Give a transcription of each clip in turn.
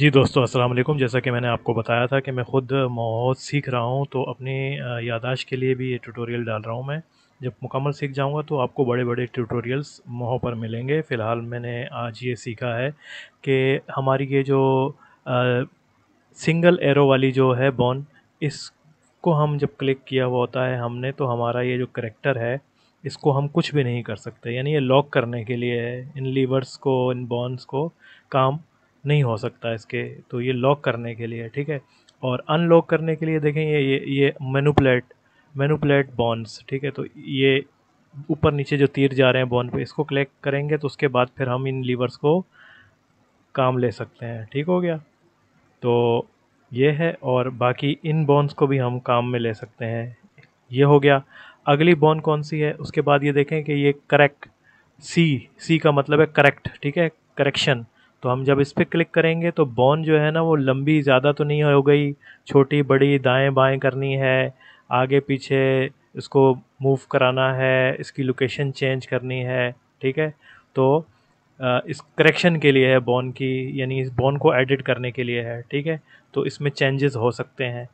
जी दोस्तों अस्सलाम वालेकुम जैसा कि मैंने आपको बताया था कि मैं ख़ुद मोहत सीख रहा हूँ तो अपनी यादाश्त के लिए भी ये ट्यूटोरियल डाल रहा हूँ मैं जब मुकम्मल सीख जाऊँगा तो आपको बड़े बड़े ट्यूटोरियल्स मोह पर मिलेंगे फ़िलहाल मैंने आज ये सीखा है कि हमारी ये जो आ, सिंगल एरो वाली जो है बॉन इसको हम जब क्लिक किया हुआ होता है हमने तो हमारा ये जो करेक्टर है इसको हम कुछ भी नहीं कर सकते यानी ये लॉक करने के लिए है इन लीवर्स को इन बॉन्स को काम नहीं हो सकता इसके तो ये लॉक करने के लिए ठीक है और अनलॉक करने के लिए देखें ये ये ये मेनूप्लेट मेनूप्लेट बॉन्स ठीक है तो ये ऊपर नीचे जो तीर जा रहे हैं बॉन्ड पे इसको क्लिक करेंगे तो उसके बाद फिर हम इन लीवर्स को काम ले सकते हैं ठीक हो गया तो ये है और बाकी इन बॉन्स को भी हम काम में ले सकते हैं ये हो गया अगली बॉन कौन सी है उसके बाद ये देखें कि ये करेक्ट सी सी का मतलब है करेक्ट ठीक है करेक्शन तो हम जब इस पर क्लिक करेंगे तो बॉन जो है ना वो लंबी ज़्यादा तो नहीं हो गई छोटी बड़ी दाएं बाएं करनी है आगे पीछे इसको मूव कराना है इसकी लोकेशन चेंज करनी है ठीक है तो इस करेक्शन के लिए है बॉन की यानी इस बॉन को एडिट करने के लिए है ठीक है तो इसमें चेंजेस हो सकते हैं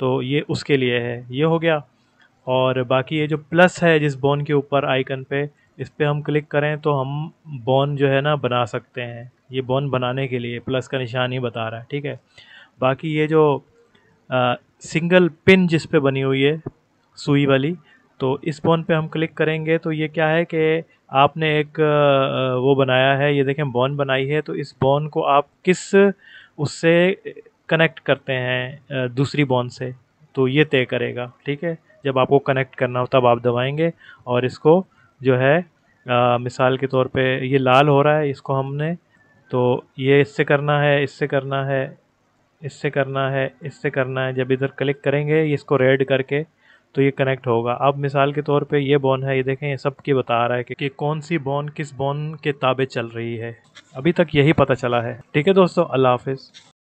तो ये उसके लिए है ये हो गया और बाकी ये जो प्लस है जिस बोन के ऊपर आइकन पे इस पर हम क्लिक करें तो हम बॉन जो है ना बना सकते हैं ये बॉन बनाने के लिए प्लस का निशान ही बता रहा है ठीक है बाकी ये जो आ, सिंगल पिन जिस पे बनी हुई है सुई वाली तो इस बॉन पे हम क्लिक करेंगे तो ये क्या है कि आपने एक वो बनाया है ये देखें बॉन बनाई है तो इस बॉन को आप किस उससे कनेक्ट करते हैं दूसरी बॉन से तो ये तय करेगा ठीक है जब आपको कनेक्ट करना हो तब आप दबाएंगे और इसको जो है आ, मिसाल के तौर पे ये लाल हो रहा है इसको हमने तो ये इससे करना है इससे करना है इससे करना है इससे करना है जब इधर क्लिक करेंगे इसको रेड करके तो ये कनेक्ट होगा अब मिसाल के तौर पे ये बोन है ये देखें ये सब की बता रहा है कि, कि कौन सी बोन किस बोन के ताबे चल रही है अभी तक यही पता चला है ठीक है दोस्तों अल्लाह हाफिज़